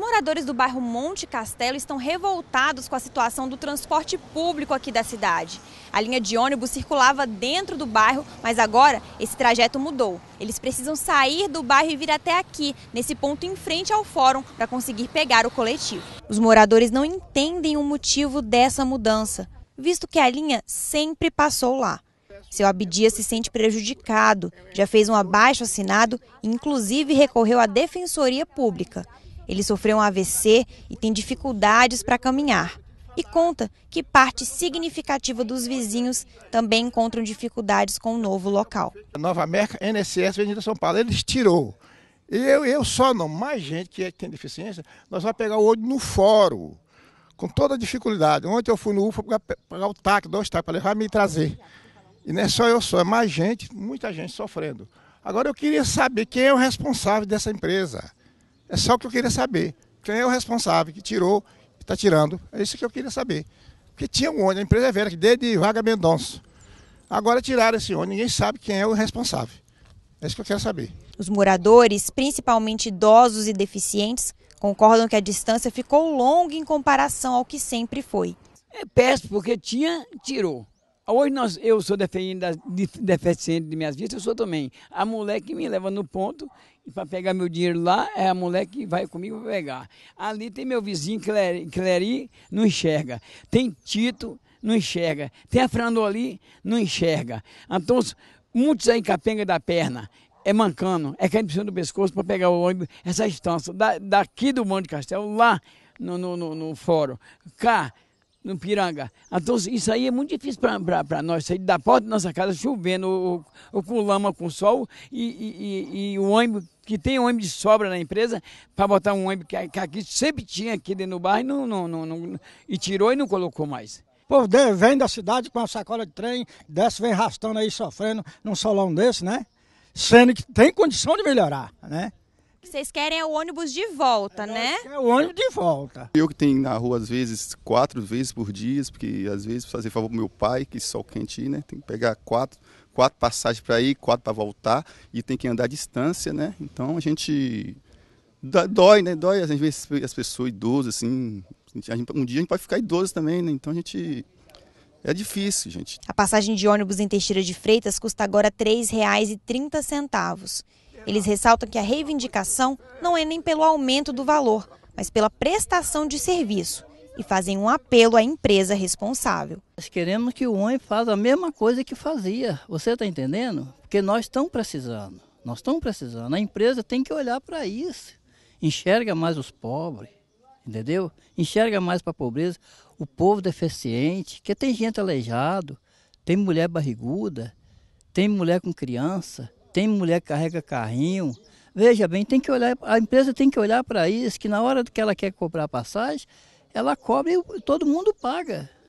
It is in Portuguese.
moradores do bairro Monte Castelo estão revoltados com a situação do transporte público aqui da cidade. A linha de ônibus circulava dentro do bairro, mas agora esse trajeto mudou. Eles precisam sair do bairro e vir até aqui, nesse ponto em frente ao fórum, para conseguir pegar o coletivo. Os moradores não entendem o motivo dessa mudança, visto que a linha sempre passou lá. Seu Abdias se sente prejudicado, já fez um abaixo assinado e inclusive recorreu à Defensoria Pública. Ele sofreu um AVC e tem dificuldades para caminhar. E conta que parte significativa dos vizinhos também encontram dificuldades com o novo local. A Nova América, NSS, de São Paulo, eles tirou. Eu, eu só não, mais gente que, é, que tem deficiência, nós vamos pegar o olho no fórum, com toda a dificuldade. Ontem eu fui no UFA para pagar o TAC, dois TAC, para levar me trazer. E não é só eu só, é mais gente, muita gente sofrendo. Agora eu queria saber quem é o responsável dessa empresa. É só o que eu queria saber. Quem é o responsável que tirou e está tirando? É isso que eu queria saber. Porque tinha um ônibus, a empresa é velha, desde Vaga Mendonça. Agora tiraram esse ônibus, ninguém sabe quem é o responsável. É isso que eu quero saber. Os moradores, principalmente idosos e deficientes, concordam que a distância ficou longa em comparação ao que sempre foi. É péssimo, porque tinha, tirou. Hoje nós, eu sou deficiente de minhas vistas, eu sou também. A mulher que me leva no ponto para pegar meu dinheiro lá é a mulher que vai comigo para pegar. Ali tem meu vizinho Cléry, não enxerga. Tem Tito, não enxerga. Tem a Frandoli, não enxerga. Então, muitos aí capenga da perna. É mancando, é caindo por do pescoço para pegar o ônibus, essa distância, da, daqui do Monte Castelo, lá no, no, no, no fórum. Cá, no Piranga. Então, isso aí é muito difícil para nós, sair da porta da nossa casa chovendo, ou, ou com lama, com sol, e, e, e, o ônibus, que tem ônibus de sobra na empresa, para botar um ônibus que, aqui sempre tinha aqui dentro do bairro, não, não, não, não, e tirou e não colocou mais. O povo vem da cidade com uma sacola de trem, desce, vem arrastando aí, sofrendo num solão desse, né? Sendo que tem condição de melhorar, né? Vocês querem é o ônibus de volta, né? É o ônibus de volta. Eu que tenho na rua, às vezes, quatro vezes por dia, porque às vezes fazer favor pro meu pai, que sol quente, né? Tem que pegar quatro, quatro passagens para ir, quatro para voltar, e tem que andar distância, né? Então a gente. Dói, né? Dói, às vezes, as pessoas idosas, assim. Gente, um dia a gente pode ficar idoso também, né? Então a gente é difícil, gente. A passagem de ônibus em Teixeira de Freitas custa agora R$ 3,30. Eles ressaltam que a reivindicação não é nem pelo aumento do valor, mas pela prestação de serviço e fazem um apelo à empresa responsável. Nós queremos que o ONI faça a mesma coisa que fazia, você está entendendo? Porque nós estamos precisando, nós estamos precisando. A empresa tem que olhar para isso, enxerga mais os pobres, entendeu? Enxerga mais para a pobreza o povo deficiente, que tem gente aleijado, tem mulher barriguda, tem mulher com criança, tem mulher que carrega carrinho. Veja bem, tem que olhar, a empresa tem que olhar para isso, que na hora que ela quer cobrar passagem, ela cobre e todo mundo paga.